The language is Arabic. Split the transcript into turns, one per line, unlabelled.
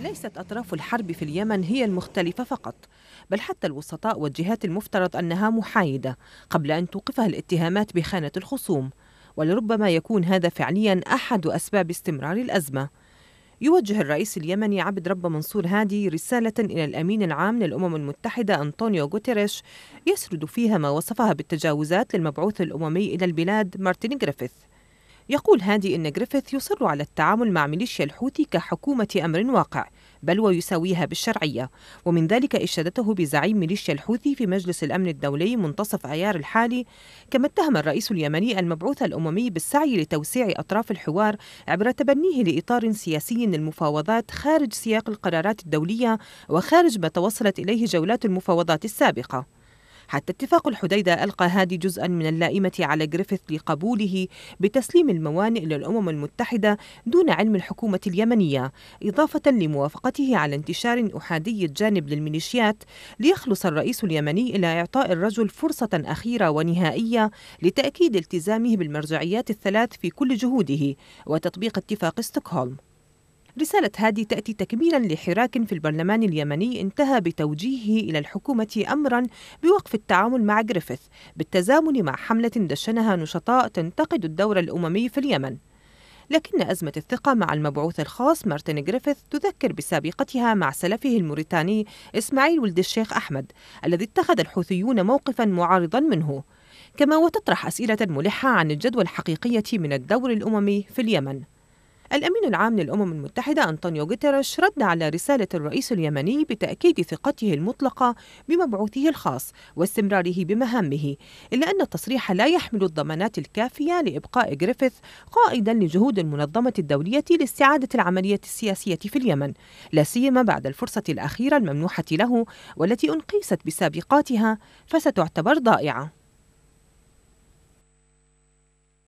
ليست أطراف الحرب في اليمن هي المختلفة فقط بل حتى الوسطاء والجهات المفترض أنها محايدة قبل أن توقفها الاتهامات بخانة الخصوم ولربما يكون هذا فعليا أحد أسباب استمرار الأزمة يوجه الرئيس اليمني عبد رب منصور هادي رسالة إلى الأمين العام للأمم المتحدة أنطونيو غوتيريش يسرد فيها ما وصفها بالتجاوزات للمبعوث الأممي إلى البلاد مارتن جريفيث يقول هادي إن جريفيث يصر على التعامل مع ميليشيا الحوثي كحكومة أمر واقع بل ويساويها بالشرعية ومن ذلك إشادته بزعيم ميليشيا الحوثي في مجلس الأمن الدولي منتصف أيار الحالي كما اتهم الرئيس اليمني المبعوث الأممي بالسعي لتوسيع أطراف الحوار عبر تبنيه لإطار سياسي للمفاوضات خارج سياق القرارات الدولية وخارج ما توصلت إليه جولات المفاوضات السابقة حتى اتفاق الحديدة ألقى هادي جزءا من اللائمة على جريفيث لقبوله بتسليم الموانئ للأمم المتحدة دون علم الحكومة اليمنية إضافة لموافقته على انتشار أحادي الجانب للميليشيات ليخلص الرئيس اليمني إلى إعطاء الرجل فرصة أخيرة ونهائية لتأكيد التزامه بالمرجعيات الثلاث في كل جهوده وتطبيق اتفاق ستوكهولم رسالة هادي تأتي تكميلا لحراك في البرلمان اليمني انتهى بتوجيهه إلى الحكومة أمرا بوقف التعامل مع جريفيث بالتزامن مع حملة دشنها نشطاء تنتقد الدور الأممي في اليمن لكن أزمة الثقة مع المبعوث الخاص مارتن جريفيث تذكر بسابقتها مع سلفه الموريتاني إسماعيل ولد الشيخ أحمد الذي اتخذ الحوثيون موقفا معارضا منه كما وتطرح أسئلة ملحة عن الجدوى الحقيقية من الدور الأممي في اليمن الأمين العام للأمم المتحدة أنطونيو غوتيريش رد على رسالة الرئيس اليمني بتأكيد ثقته المطلقة بمبعوثه الخاص واستمراره بمهامه إلا أن التصريح لا يحمل الضمانات الكافية لإبقاء جريفيث قائدا لجهود المنظمة الدولية لاستعادة العملية السياسية في اليمن لا سيما بعد الفرصة الأخيرة الممنوحة له والتي أنقيست بسابقاتها فستعتبر ضائعة